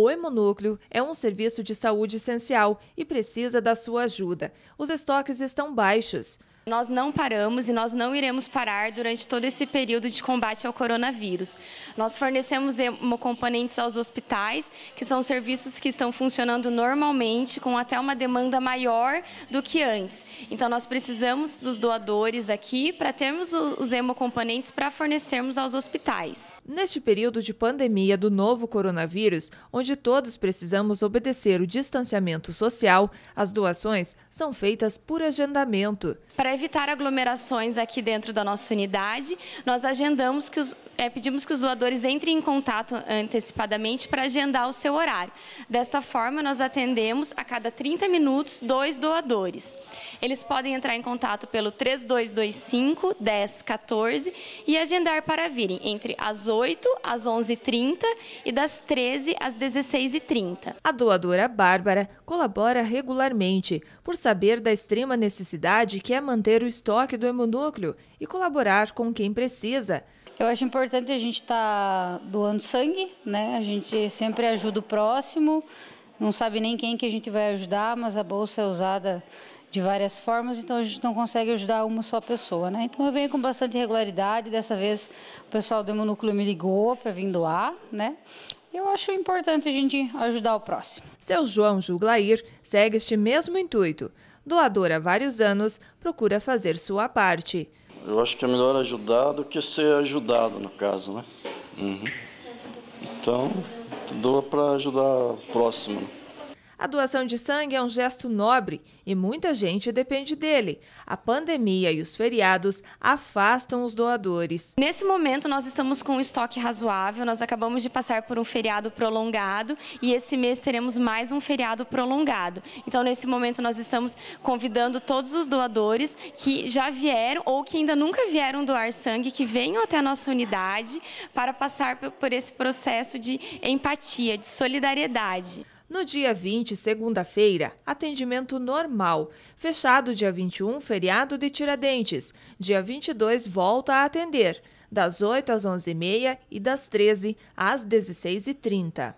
O Hemonúcleo é um serviço de saúde essencial e precisa da sua ajuda. Os estoques estão baixos. Nós não paramos e nós não iremos parar durante todo esse período de combate ao coronavírus. Nós fornecemos hemocomponentes aos hospitais, que são serviços que estão funcionando normalmente, com até uma demanda maior do que antes. Então, nós precisamos dos doadores aqui para termos os hemocomponentes para fornecermos aos hospitais. Neste período de pandemia do novo coronavírus, onde todos precisamos obedecer o distanciamento social, as doações são feitas por agendamento. Para evitar aglomerações aqui dentro da nossa unidade, nós agendamos que os, é, pedimos que os doadores entrem em contato antecipadamente para agendar o seu horário. Desta forma, nós atendemos a cada 30 minutos dois doadores. Eles podem entrar em contato pelo 3225 1014 e agendar para virem entre as 8 às 11h30 e das 13 às 16h30. A doadora Bárbara colabora regularmente por saber da extrema necessidade que é manter manter o estoque do hemonúcleo e colaborar com quem precisa. Eu acho importante a gente estar tá doando sangue, né? A gente sempre ajuda o próximo, não sabe nem quem que a gente vai ajudar, mas a bolsa é usada de várias formas, então a gente não consegue ajudar uma só pessoa, né? Então eu venho com bastante regularidade, dessa vez o pessoal do hemonúcleo me ligou para vir doar, né? Eu acho importante a gente ajudar o próximo. Seu João Juglair segue este mesmo intuito doador há vários anos, procura fazer sua parte. Eu acho que é melhor ajudar do que ser ajudado, no caso, né? Uhum. Então, doa para ajudar o próximo. Né? A doação de sangue é um gesto nobre e muita gente depende dele. A pandemia e os feriados afastam os doadores. Nesse momento, nós estamos com um estoque razoável. Nós acabamos de passar por um feriado prolongado e esse mês teremos mais um feriado prolongado. Então, nesse momento, nós estamos convidando todos os doadores que já vieram ou que ainda nunca vieram doar sangue, que venham até a nossa unidade para passar por esse processo de empatia, de solidariedade. No dia 20, segunda-feira, atendimento normal. Fechado dia 21, feriado de Tiradentes. Dia 22, volta a atender, das 8 às 11h30 e das 13 às 16h30.